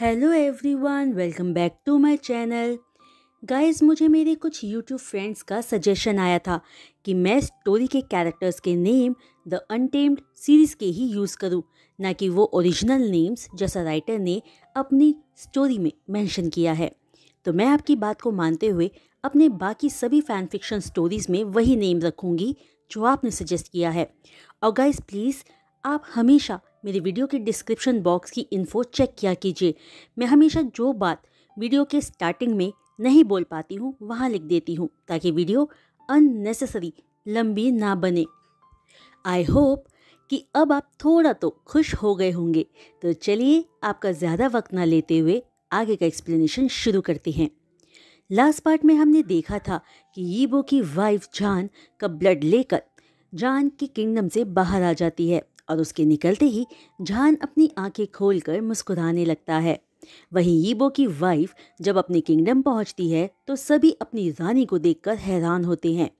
Hello everyone welcome back to my channel guys मुझे मेरे कुछ यूट्यूब फ्रेंड्स का सजेशन आया था कि मैं स्टोरी के कैरेक्टर्स के नेम द अनटेम्ड सीरीज़ के ही यूज़ करूं ना कि वो ओरिजिनल नेम्स जैसा राइटर ने अपनी स्टोरी में मेंशन किया है तो मैं आपकी बात को मानते हुए अपने बाकी सभी फैन फिक्शन स्टोरीज़ में वही नेम रखूँगी जो आपने सजेस्ट किया है और गाइज प्लीज़ आप हमेशा मेरे वीडियो के डिस्क्रिप्शन बॉक्स की इन्फो चेक किया कीजिए मैं हमेशा जो बात वीडियो के स्टार्टिंग में नहीं बोल पाती हूँ वहाँ लिख देती हूँ ताकि वीडियो अननेसेसरी लंबी ना बने आई होप कि अब आप थोड़ा तो खुश हो गए होंगे तो चलिए आपका ज़्यादा वक्त ना लेते हुए आगे का एक्सप्लेनेशन शुरू करते हैं लास्ट पार्ट में हमने देखा था कि यीबो की वाइफ जान का ब्लड लेकर जान की किंगडम से बाहर आ जाती है और उसके निकलते ही जहान अपनी आंखें खोलकर मुस्कुराने लगता है वहीं यीबो की वाइफ जब अपने किंगडम पहुंचती है तो सभी अपनी रानी को देखकर हैरान होते हैं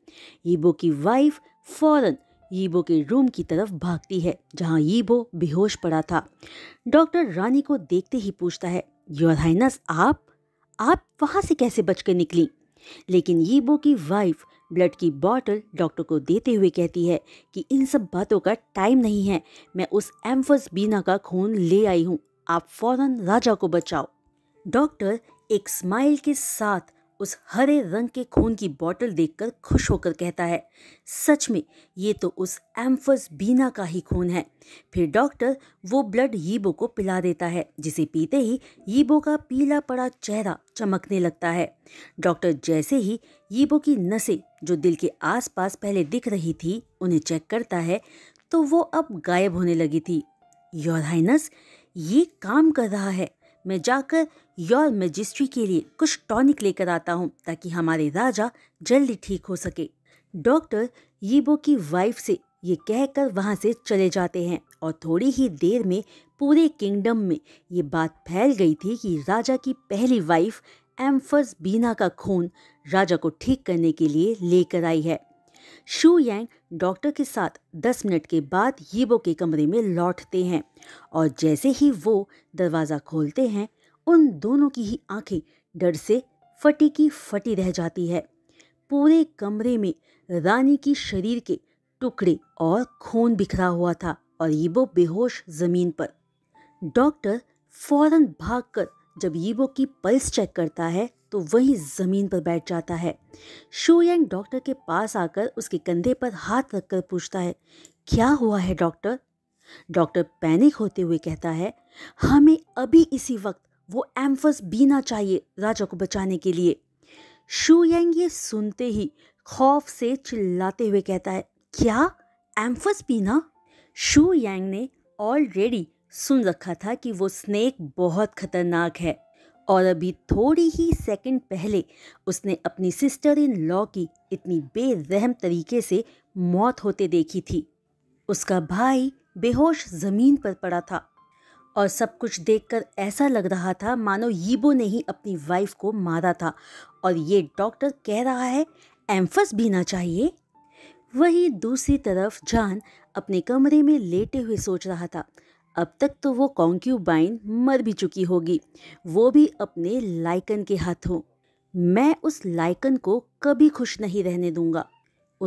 यीबो की वाइफ फौरन यीबो के रूम की तरफ भागती है जहां यीबो बेहोश पड़ा था डॉक्टर रानी को देखते ही पूछता है योर हाइनस आप आप वहां से कैसे बचकर निकली लेकिन यीबो की वाइफ ब्लड की बॉटल डॉक्टर को देते हुए कहती है कि इन सब बातों का टाइम नहीं है मैं उस एम्फस बीना का खून ले आई हूँ आप फौरन राजा को बचाओ डॉक्टर एक स्माइल के साथ उस हरे रंग के खून की बॉटल देखकर खुश होकर कहता है सच में ये तो उस एम्फस बीना का ही खून है फिर डॉक्टर वो ब्लड यीबो को पिला देता है जिसे पीते ही यीबो का पीला पड़ा चेहरा चमकने लगता है डॉक्टर जैसे ही यीबो की नसें जो दिल के आसपास पहले दिख रही थी उन्हें चेक करता है तो वो अब गायब होने लगी थी योर हाइनस ये काम कर रहा है मैं जाकर योर मजिस्ट्री के लिए कुछ टॉनिक लेकर आता हूँ ताकि हमारे राजा जल्दी ठीक हो सके डॉक्टर यीबो की वाइफ से ये कहकर वहाँ से चले जाते हैं और थोड़ी ही देर में पूरे किंगडम में ये बात फैल गई थी कि राजा की पहली वाइफ एम्फस बीना का खून राजा को ठीक करने के लिए लेकर आई है शू यांग डॉक्टर के साथ 10 मिनट के बाद यीबो के कमरे में लौटते हैं और जैसे ही वो दरवाज़ा खोलते हैं उन दोनों की ही आंखें डर से फटी की फटी रह जाती है पूरे कमरे में रानी की शरीर के टुकड़े और खून बिखरा हुआ था और यीबो बेहोश ज़मीन पर डॉक्टर फौरन भागकर जब यीबो की पल्स चेक करता है तो वही ज़मीन पर बैठ जाता है शो डॉक्टर के पास आकर उसके कंधे पर हाथ रखकर पूछता है क्या हुआ है डॉक्टर डॉक्टर पैनिक होते हुए कहता है हमें अभी इसी वक्त वो एम्फस बीना चाहिए राजा को बचाने के लिए शू यंग ये सुनते ही खौफ से चिल्लाते हुए कहता है क्या एम्फस बीना शू यांग ने ऑलरेडी सुन रखा था कि वो स्नेक बहुत खतरनाक है और अभी थोड़ी ही सेकंड पहले उसने अपनी सिस्टर इन लॉ की इतनी बेरहम तरीके से मौत होते देखी थी उसका भाई बेहोश ज़मीन पर पड़ा था और सब कुछ देखकर ऐसा लग रहा था मानो यीबो ने ही अपनी वाइफ को मारा था और ये डॉक्टर कह रहा है एम्फस भी ना चाहिए वहीं दूसरी तरफ जान अपने कमरे में लेटे हुए सोच रहा था अब तक तो वो कॉन्क्यूबाइन मर भी चुकी होगी वो भी अपने लाइकन के हाथों मैं उस लाइकन को कभी खुश नहीं रहने दूंगा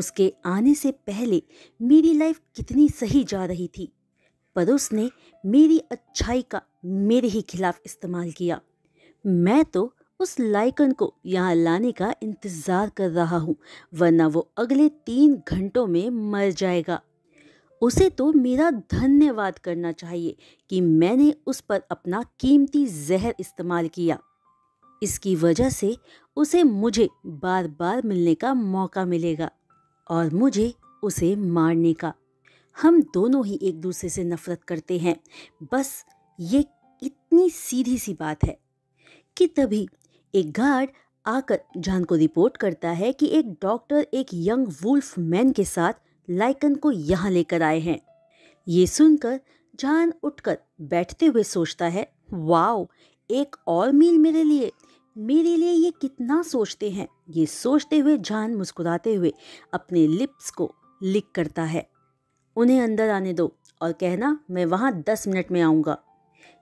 उसके आने से पहले मेरी लाइफ कितनी सही जा रही थी पर उसने मेरी अच्छाई का मेरे ही खिलाफ इस्तेमाल किया मैं तो उस लाइकन को यहाँ लाने का इंतज़ार कर रहा हूँ वरना वो अगले तीन घंटों में मर जाएगा उसे तो मेरा धन्यवाद करना चाहिए कि मैंने उस पर अपना कीमती जहर इस्तेमाल किया इसकी वजह से उसे मुझे बार बार मिलने का मौका मिलेगा और मुझे उसे मारने का हम दोनों ही एक दूसरे से नफरत करते हैं बस ये इतनी सीधी सी बात है कि तभी एक गार्ड आकर जान को रिपोर्ट करता है कि एक डॉक्टर एक यंग वुल्फ मैन के साथ लाइकन को यहाँ लेकर आए हैं ये सुनकर जान उठकर बैठते हुए सोचता है वाओ एक और मील मेरे लिए मेरे लिए ये कितना सोचते हैं ये सोचते हुए जान मुस्कुराते हुए अपने लिप्स को लिक करता है उन्हें अंदर आने दो और कहना मैं वहाँ दस मिनट में आऊँगा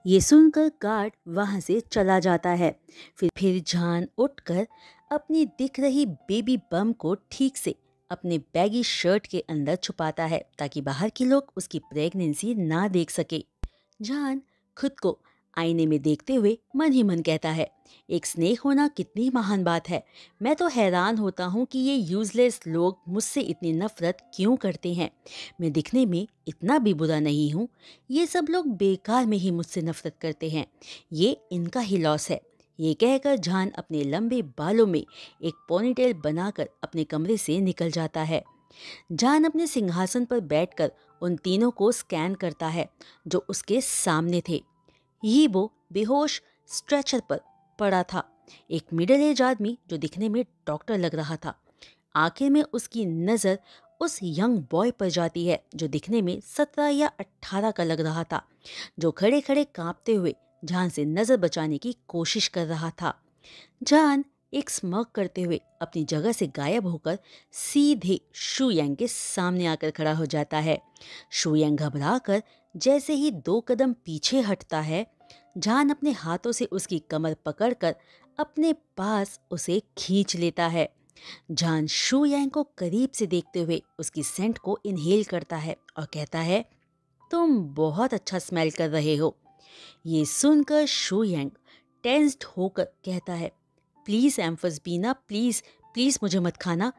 ये सुनकर गार्ड वहाँ से चला जाता है फिर फिर जान उठकर अपनी दिख रही बेबी बम को ठीक से अपने बैगी शर्ट के अंदर छुपाता है ताकि बाहर के लोग उसकी प्रेगनेंसी ना देख सके जान खुद को आईने में देखते हुए मन ही मन कहता है एक स्नेक होना कितनी महान बात है मैं तो हैरान होता हूँ कि ये यूजलेस लोग मुझसे इतनी नफरत क्यों करते हैं मैं दिखने में इतना भी बुरा नहीं हूँ ये सब लोग बेकार में ही मुझसे नफरत करते हैं ये इनका ही लॉस है ये कहकर जान अपने लंबे बालों में एक पोनीटेल बनाकर अपने कमरे से निकल जाता है जान अपने सिंहासन पर बैठकर उन तीनों को स्कैन करता है जो उसके सामने थे ये वो बेहोश स्ट्रेचर पर पड़ा था एक मिडल एज आदमी जो दिखने में डॉक्टर लग रहा था आखिर में उसकी नज़र उस यंग बॉय पर जाती है जो दिखने में सत्रह या अट्ठारह का लग रहा था जो खड़े खड़े कांपते हुए जान से नज़र बचाने की कोशिश कर रहा था जान एक स्मर्क करते हुए अपनी जगह से गायब होकर सीधे शुयंग के सामने आकर खड़ा हो जाता है शुयंग घबरा कर जैसे ही दो कदम पीछे हटता है जान अपने हाथों से उसकी कमर पकड़कर अपने पास उसे खींच लेता है जान शुयंग को करीब से देखते हुए उसकी सेंट को इनहेल करता है और कहता है तुम बहुत अच्छा स्मेल कर रहे हो ये सुनकर शो यंग टेंस्ड होकर कहता है प्लीज़ एम्फस बीना प्लीज़ प्लीज़ मुझे मत खाना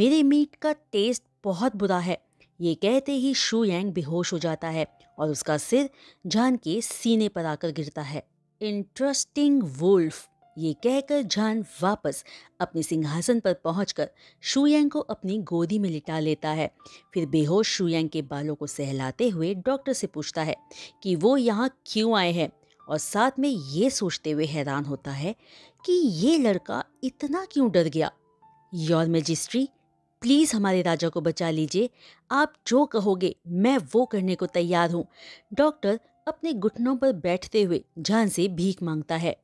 मेरे मीट का टेस्ट बहुत बुरा है ये कहते ही शो यंग बेहोश हो जाता है और उसका सिर जान के सीने पर आकर गिरता है इंटरेस्टिंग वुल्फ ये कहकर जान वापस अपने सिंहासन पर पहुंचकर शुयंग को अपनी गोदी में लिटा लेता है फिर बेहोश शुयंग के बालों को सहलाते हुए डॉक्टर से पूछता है कि वो यहाँ क्यों आए हैं और साथ में ये सोचते हुए हैरान होता है कि ये लड़का इतना क्यों डर गया योर मजिस्ट्री प्लीज़ हमारे राजा को बचा लीजिए आप जो कहोगे मैं वो करने को तैयार हूँ डॉक्टर अपने घुटनों पर बैठते हुए जान से भीख मांगता है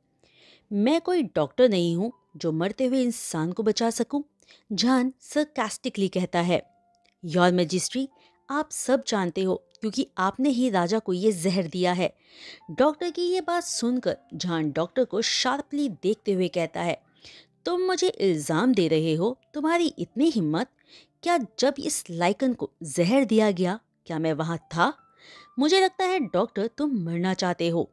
मैं कोई डॉक्टर नहीं हूँ जो मरते हुए इंसान को बचा सकूं जान सरकास्टिकली कहता है योर मजिस्ट्री आप सब जानते हो क्योंकि आपने ही राजा को ये जहर दिया है डॉक्टर की ये बात सुनकर जान डॉक्टर को शार्पली देखते हुए कहता है तुम मुझे इल्ज़ाम दे रहे हो तुम्हारी इतनी हिम्मत क्या जब इस लाइकन को जहर दिया गया क्या मैं वहाँ था मुझे लगता है डॉक्टर तुम मरना चाहते हो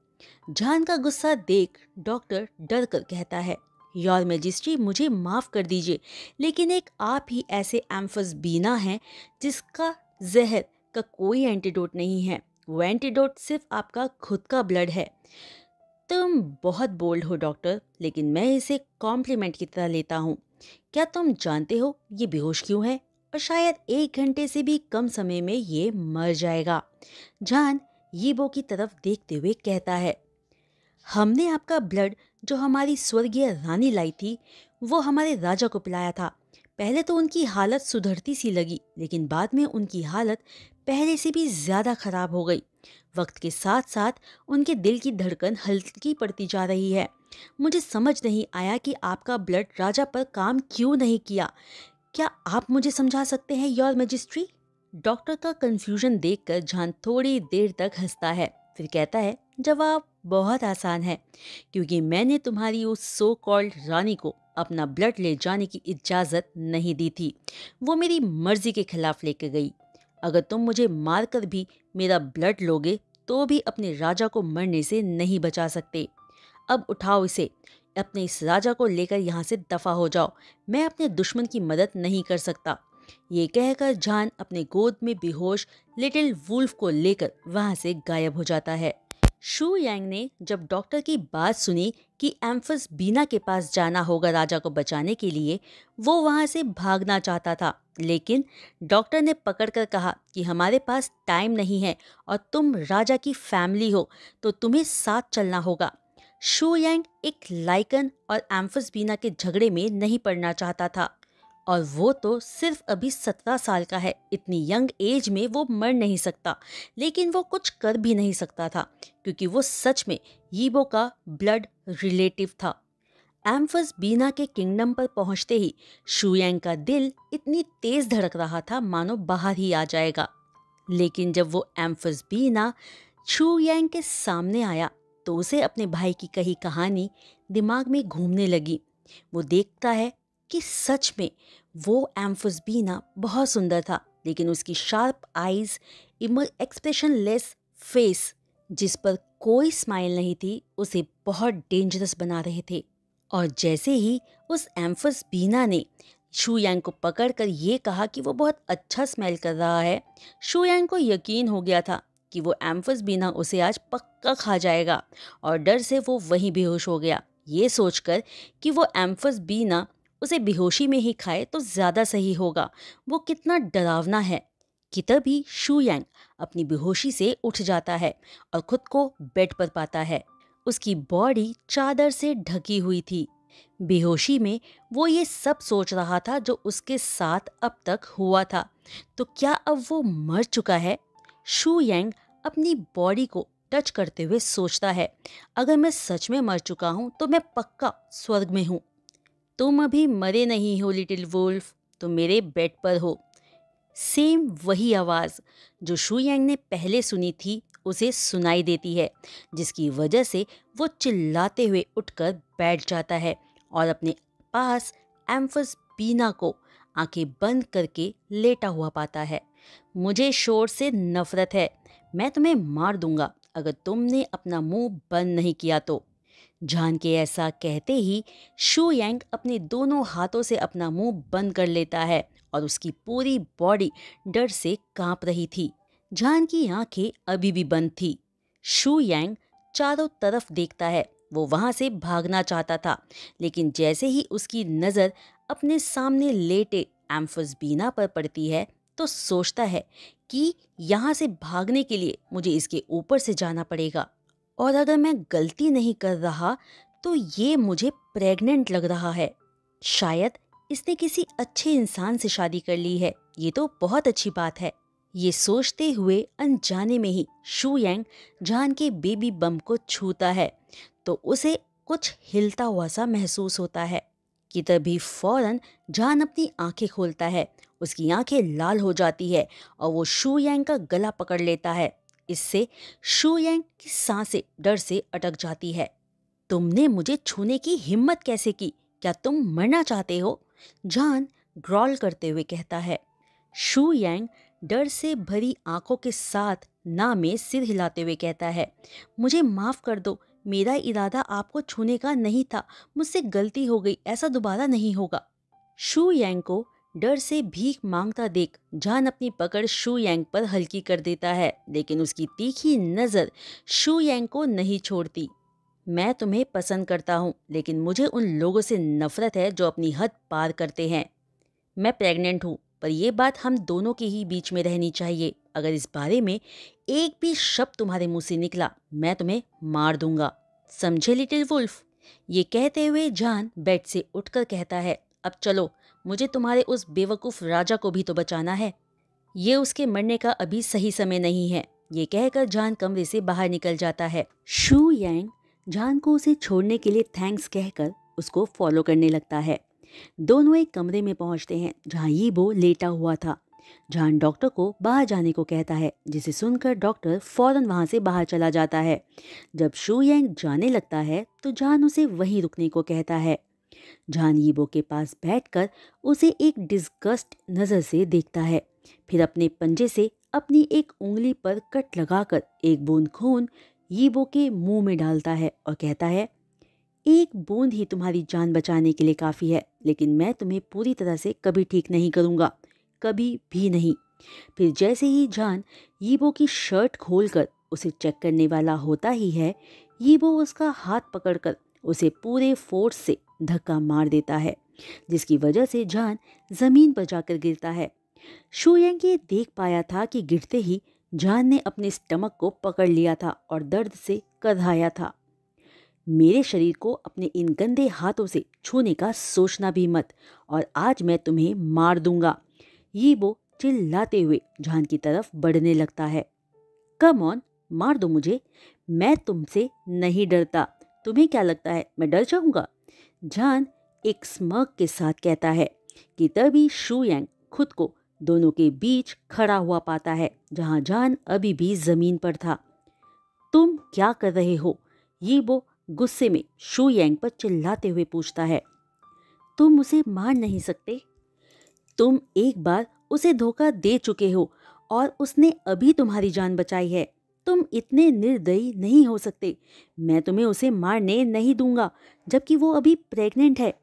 जान का गुस्सा देख डॉक्टर डर कर कहता है योर मेजिस्ट्री मुझे माफ़ कर दीजिए लेकिन एक आप ही ऐसे एम्फस बीना हैं जिसका जहर का कोई एंटीडोट नहीं है वो एंटीडोट सिर्फ आपका खुद का ब्लड है तुम बहुत बोल्ड हो डॉक्टर लेकिन मैं इसे कॉम्प्लीमेंट की तरह लेता हूँ क्या तुम जानते हो ये बेहोश क्यों है और शायद एक घंटे से भी कम समय में ये मर जाएगा जान यीबो की तरफ देखते हुए कहता है हमने आपका ब्लड जो हमारी स्वर्गीय रानी लाई थी वो हमारे राजा को पिलाया था पहले तो उनकी हालत सुधरती सी लगी लेकिन बाद में उनकी हालत पहले से भी ज़्यादा ख़राब हो गई वक्त के साथ साथ उनके दिल की धड़कन हल्की पड़ती जा रही है मुझे समझ नहीं आया कि आपका ब्लड राजा पर काम क्यों नहीं किया क्या आप मुझे समझा सकते हैं योर मजिस्ट्री डॉक्टर का कंफ्यूजन देखकर जान थोड़ी देर तक हंसता है फिर कहता है जवाब बहुत आसान है क्योंकि मैंने तुम्हारी उस सो कॉल्ड रानी को अपना ब्लड ले जाने की इजाज़त नहीं दी थी वो मेरी मर्ज़ी के खिलाफ लेके गई अगर तुम मुझे मारकर भी मेरा ब्लड लोगे तो भी अपने राजा को मरने से नहीं बचा सकते अब उठाओ इसे अपने इस राजा को लेकर यहाँ से दफा हो जाओ मैं अपने दुश्मन की मदद नहीं कर सकता ये कहकर जान अपने गोद में बेहोश लिटिल वुल्फ को लेकर वहां से गायब हो जाता है शू यांग ने जब डॉक्टर की बात सुनी कि एम्फस बीना के पास जाना होगा राजा को बचाने के लिए वो वहां से भागना चाहता था लेकिन डॉक्टर ने पकड़कर कहा कि हमारे पास टाइम नहीं है और तुम राजा की फैमिली हो तो तुम्हें साथ चलना होगा शू यांग एक लाइकन और एम्फस बीना के झगड़े में नहीं पड़ना चाहता था और वो तो सिर्फ अभी सत्रह साल का है इतनी यंग एज में वो मर नहीं सकता लेकिन वो कुछ कर भी नहीं सकता था क्योंकि वो सच में यीबो का ब्लड रिलेटिव था एम्फस बीना के किंगडम पर पहुंचते ही शुयांग का दिल इतनी तेज धड़क रहा था मानो बाहर ही आ जाएगा लेकिन जब वो एम्फस बीना छुयांग के सामने आया तो उसे अपने भाई की कही कहानी दिमाग में घूमने लगी वो देखता है कि सच में वो एम्फोसबीना बहुत सुंदर था लेकिन उसकी शार्प आइज इमल एक्सप्रेशन लेस फेस जिस पर कोई स्माइल नहीं थी उसे बहुत डेंजरस बना रहे थे और जैसे ही उस बीना ने शू को को पकड़कर ये कहा कि वो बहुत अच्छा स्मेल कर रहा है शू यांग को यकीन हो गया था कि वो एम्फस बीना उसे आज पक्का खा जाएगा और डर से वो वहीं बेहोश हो गया ये सोचकर कि वो एम्फस बीना उसे बेहोशी में ही खाए तो ज़्यादा सही होगा वो कितना डरावना है कि तभी शू यांग अपनी बेहोशी से उठ जाता है और खुद को बेड पर पाता है उसकी बॉडी चादर से ढकी हुई थी बेहोशी में वो ये सब सोच रहा था जो उसके साथ अब तक हुआ था तो क्या अब वो मर चुका है शू यांग अपनी बॉडी को टच करते हुए सोचता है अगर मैं सच में मर चुका हूँ तो मैं पक्का स्वर्ग में हूँ तुम अभी मरे नहीं हो लिटिल वुल्फ तुम मेरे बेड पर हो सेम वही आवाज़ जो शू यांग ने पहले सुनी थी उसे सुनाई देती है जिसकी वजह से वो चिल्लाते हुए उठकर बैठ जाता है और अपने पास एम्फस बीना को आंखें बंद करके लेटा हुआ पाता है मुझे शोर से नफरत है मैं तुम्हें मार दूंगा अगर तुमने अपना मुंह बंद नहीं किया तो जान के ऐसा कहते ही शू यांग अपने दोनों हाथों से अपना मुंह बंद कर लेता है और उसकी पूरी बॉडी डर से कांप रही थी जान की आंखें अभी भी बंद थी शू यांग चारों तरफ देखता है वो वहाँ से भागना चाहता था लेकिन जैसे ही उसकी नज़र अपने सामने लेटे एम्फसबीना पर पड़ती है तो सोचता है कि यहाँ से भागने के लिए मुझे इसके ऊपर से जाना पड़ेगा और अगर मैं गलती नहीं कर रहा तो ये मुझे प्रेग्नेंट लग रहा है शायद इसने किसी अच्छे इंसान से शादी कर ली है ये तो बहुत अच्छी बात है ये सोचते हुए अनजाने में ही शू जान के बेबी बम को छूता है तो उसे कुछ हिलता हुआ सा महसूस होता है कि तभी फौरन जान अपनी आंखें खोलता है उसकी आंखें लाल हो जाती है और वो शू यांग का गला पकड़ लेता है इससे शुयंग की सांसें डर से अटक जाती है तुमने मुझे छूने की हिम्मत कैसे की क्या तुम मरना चाहते हो जान ग्रॉल करते हुए कहता है शुयंग डर से भरी आंखों के साथ ना में सिर हिलाते हुए कहता है मुझे माफ़ कर दो मेरा इरादा आपको छूने का नहीं था मुझसे गलती हो गई ऐसा दोबारा नहीं होगा शू यांग को डर से भीख मांगता देख जान अपनी पकड़ शू यांग पर हल्की कर देता है लेकिन उसकी तीखी नज़र शू यांग को नहीं छोड़ती मैं तुम्हें पसंद करता हूँ लेकिन मुझे उन लोगों से नफरत है जो अपनी हद पार करते हैं मैं प्रेग्नेंट हूँ पर यह बात हम दोनों के ही बीच में रहनी चाहिए अगर इस बारे में एक भी शब्द तुम्हारे मुंह से निकला मैं तुम्हें मार दूंगा समझे लिटिल वुल्फ ये कहते हुए जान बेड से उठकर कहता है अब चलो मुझे तुम्हारे उस बेवकूफ़ राजा को भी तो बचाना है ये उसके मरने का अभी सही समय नहीं है ये कहकर जान कमरे से बाहर निकल जाता है शू यांग जान को उसे छोड़ने के लिए थैंक्स कहकर उसको फॉलो करने लगता है दोनों एक कमरे में पहुंचते हैं जहां बो लेटा हुआ था जान डॉक्टर को बाहर जाने को कहता है जिसे सुनकर डॉक्टर फौरन वहां से बाहर चला जाता है जब शू यांग जाने लगता है तो जान उसे वहीं रुकने को कहता है जानहीबो के पास बैठकर उसे एक डिस्गस्ट नज़र से देखता है फिर अपने पंजे से अपनी एक उंगली पर कट लगाकर एक बूंद खून यीबो के मुंह में डालता है और कहता है एक बूंद ही तुम्हारी जान बचाने के लिए काफ़ी है लेकिन मैं तुम्हें पूरी तरह से कभी ठीक नहीं करूँगा कभी भी नहीं फिर जैसे ही जान यीबो की शर्ट खोलकर उसे चेक करने वाला होता ही है यीबो उसका हाथ पकड़कर उसे पूरे फोर्स से धक्का मार देता है जिसकी वजह से जान जमीन पर जाकर गिरता है शुयंग ये देख पाया था कि गिरते ही जान ने अपने स्टमक को पकड़ लिया था और दर्द से कधाया था मेरे शरीर को अपने इन गंदे हाथों से छूने का सोचना भी मत और आज मैं तुम्हें मार दूंगा ये वो चिल्लाते हुए जान की तरफ बढ़ने लगता है कम ऑन मार दो मुझे मैं तुमसे नहीं डरता तुम्हें क्या लगता है मैं डर जाऊंगा जान एक स्मर्क के साथ कहता है कि तभी शू यांग खुद को दोनों के बीच खड़ा हुआ पाता है जहां जान अभी भी जमीन पर था तुम क्या कर रहे हो ये वो गुस्से में शू यंग पर चिल्लाते हुए पूछता है तुम उसे मार नहीं सकते तुम एक बार उसे धोखा दे चुके हो और उसने अभी तुम्हारी जान बचाई है तुम इतने निर्दयी नहीं हो सकते मैं तुम्हें उसे मारने नहीं दूंगा जबकि वो अभी प्रेग्नेंट है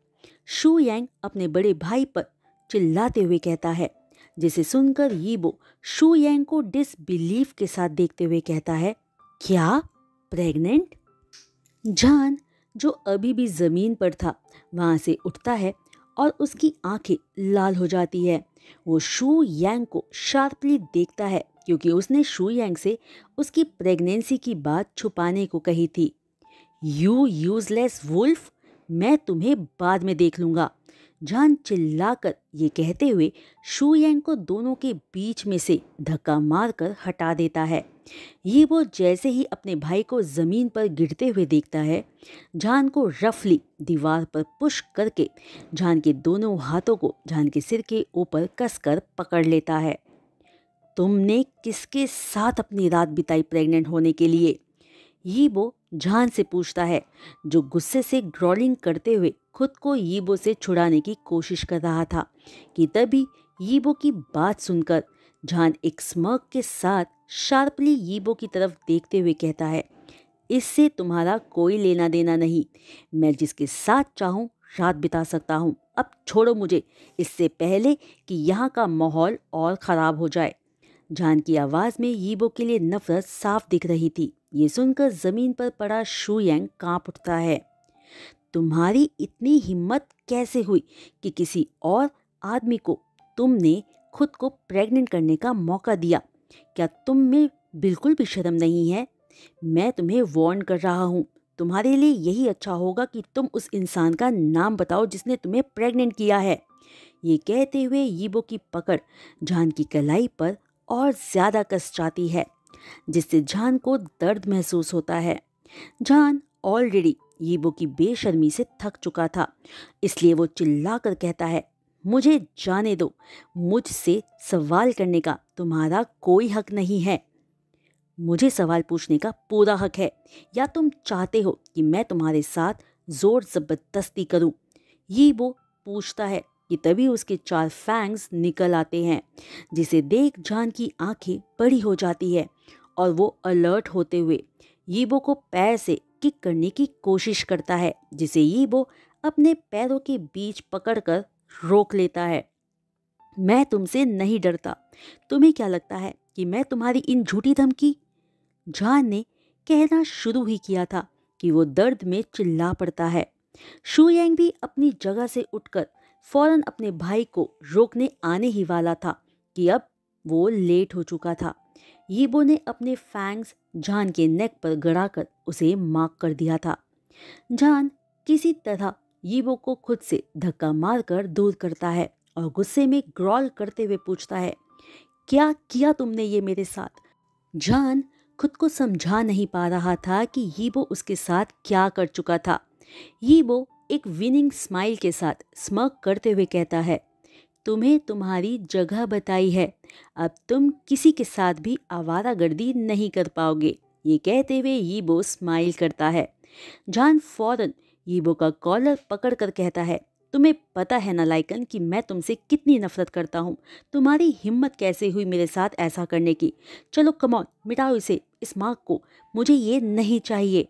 शू यांग अपने बड़े भाई पर चिल्लाते हुए कहता है जिसे सुनकर यीबो शू यांग को डिसबिलीव के साथ देखते हुए कहता है क्या प्रेग्नेंट जान जो अभी भी ज़मीन पर था वहां से उठता है और उसकी आंखें लाल हो जाती है वो शू यांग को शार्पली देखता है क्योंकि उसने शुयांग से उसकी प्रेगनेंसी की बात छुपाने को कही थी यू यूजलेस वुल्फ मैं तुम्हें बाद में देख लूंगा जान चिल्लाकर ये कहते हुए शुयांग को दोनों के बीच में से धक्का मारकर हटा देता है ये वो जैसे ही अपने भाई को ज़मीन पर गिरते हुए देखता है जान को रफली दीवार पर पुश करके जान के दोनों हाथों को जान के सिर के ऊपर कसकर पकड़ लेता है तुमने किसके साथ अपनी रात बिताई प्रेग्नेंट होने के लिए यीबो जान से पूछता है जो गुस्से से ग्रॉलिंग करते हुए खुद को यीबो से छुड़ाने की कोशिश कर रहा था कि तभी यीबो की बात सुनकर जान एक स्मर्क के साथ शार्पली यीबो की तरफ देखते हुए कहता है इससे तुम्हारा कोई लेना देना नहीं मैं जिसके साथ चाहूँ रात बिता सकता हूँ अब छोड़ो मुझे इससे पहले कि यहाँ का माहौल और ख़राब हो जाए जान की आवाज़ में यीबो के लिए नफरत साफ दिख रही थी ये सुनकर ज़मीन पर पड़ा शुयंग कांप उठता है तुम्हारी इतनी हिम्मत कैसे हुई कि किसी और आदमी को तुमने खुद को प्रेग्नेंट करने का मौका दिया क्या तुम में बिल्कुल भी शर्म नहीं है मैं तुम्हें वार्न कर रहा हूँ तुम्हारे लिए यही अच्छा होगा कि तुम उस इंसान का नाम बताओ जिसने तुम्हें प्रेग्नेंट किया है ये कहते हुए यीबो की पकड़ जान की कलाई पर और ज़्यादा कस जाती है जिससे जान को दर्द महसूस होता है जान ऑलरेडी ईबो की बेशर्मी से थक चुका था इसलिए वो चिल्ला कर कहता है मुझे जाने दो मुझसे सवाल करने का तुम्हारा कोई हक नहीं है मुझे सवाल पूछने का पूरा हक है या तुम चाहते हो कि मैं तुम्हारे साथ ज़ोर ज़बरदस्ती करूं? ये वो पूछता है कि तभी उसके चार फैंग्स निकल आते हैं जिसे देख जान की आंखें बड़ी हो जाती है और वो अलर्ट होते हुए यीबो को पैर से किक करने की कोशिश करता है जिसे यीबो अपने पैरों के बीच पकड़कर रोक लेता है मैं तुमसे नहीं डरता तुम्हें क्या लगता है कि मैं तुम्हारी इन झूठी धमकी जान ने कहना शुरू ही किया था कि वो दर्द में चिल्ला पड़ता है शुयांग भी अपनी जगह से उठकर फौरन अपने भाई को रोकने आने ही वाला था कि अब वो लेट हो चुका था यीबो ने अपने फैंग्स जान के नेक पर गड़ाकर उसे मार्क कर दिया था जान किसी तरह यीबो को खुद से धक्का मारकर दूर करता है और गुस्से में ग्रॉल करते हुए पूछता है क्या किया तुमने ये मेरे साथ जान खुद को समझा नहीं पा रहा था कि यीबो उसके साथ क्या कर चुका था यीबो एक विनिंग स्माइल के साथ स्मर्क करते हुए कहता है तुम्हें तुम्हारी जगह बताई है अब तुम किसी के साथ भी आवारा गर्दी नहीं कर पाओगे ये कहते हुए यीबो स्माइल करता है जान फौरन यीबो का कॉलर पकड़ कर कहता है तुम्हें पता है ना लाइकन कि मैं तुमसे कितनी नफरत करता हूँ तुम्हारी हिम्मत कैसे हुई मेरे साथ ऐसा करने की चलो कमौन मिटाओ इसे इस मार्क को मुझे ये नहीं चाहिए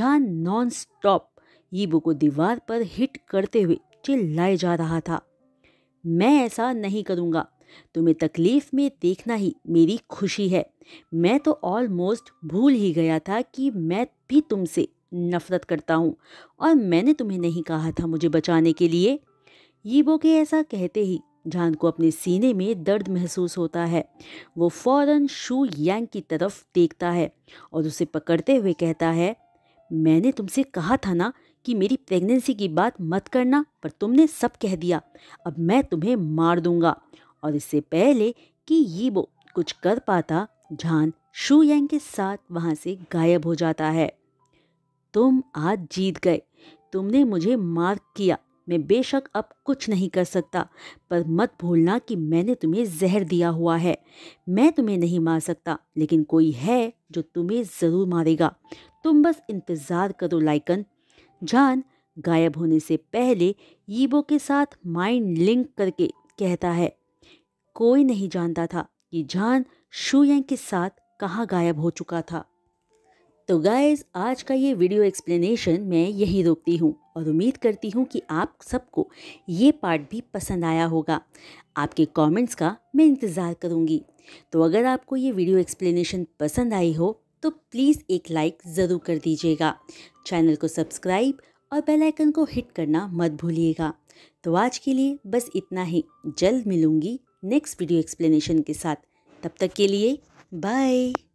जान नॉन स्टॉप ईबो को दीवार पर हिट करते हुए चिल्लाए जा रहा था मैं ऐसा नहीं करूँगा तुम्हें तकलीफ में देखना ही मेरी खुशी है मैं तो ऑलमोस्ट भूल ही गया था कि मैं भी तुमसे नफरत करता हूँ और मैंने तुम्हें नहीं कहा था मुझे बचाने के लिए यीबो के ऐसा कहते ही जान को अपने सीने में दर्द महसूस होता है वो फौरन शू यांग की तरफ देखता है और उसे पकड़ते हुए कहता है मैंने तुमसे कहा था ना कि मेरी प्रेगनेंसी की बात मत करना पर तुमने सब कह दिया अब मैं तुम्हें मार दूंगा और इससे पहले कि ये वो कुछ कर पाता झान शू यांग के साथ वहाँ से गायब हो जाता है तुम आज जीत गए तुमने मुझे मार किया मैं बेशक अब कुछ नहीं कर सकता पर मत भूलना कि मैंने तुम्हें जहर दिया हुआ है मैं तुम्हें नहीं मार सकता लेकिन कोई है जो तुम्हें ज़रूर मारेगा तुम बस इंतज़ार करो लाइकन जान गायब होने से पहले यीबो के साथ माइंड लिंक करके कहता है कोई नहीं जानता था कि जान शुयंग के साथ कहाँ गायब हो चुका था तो गाइज आज का ये वीडियो एक्सप्लेनेशन मैं यहीं रोकती हूँ और उम्मीद करती हूँ कि आप सबको ये पार्ट भी पसंद आया होगा आपके कमेंट्स का मैं इंतज़ार करूँगी तो अगर आपको ये वीडियो एक्सप्लेनेशन पसंद आई हो तो प्लीज़ एक लाइक ज़रूर कर दीजिएगा चैनल को सब्सक्राइब और बेल आइकन को हिट करना मत भूलिएगा तो आज के लिए बस इतना ही जल्द मिलूंगी नेक्स्ट वीडियो एक्सप्लेनेशन के साथ तब तक के लिए बाय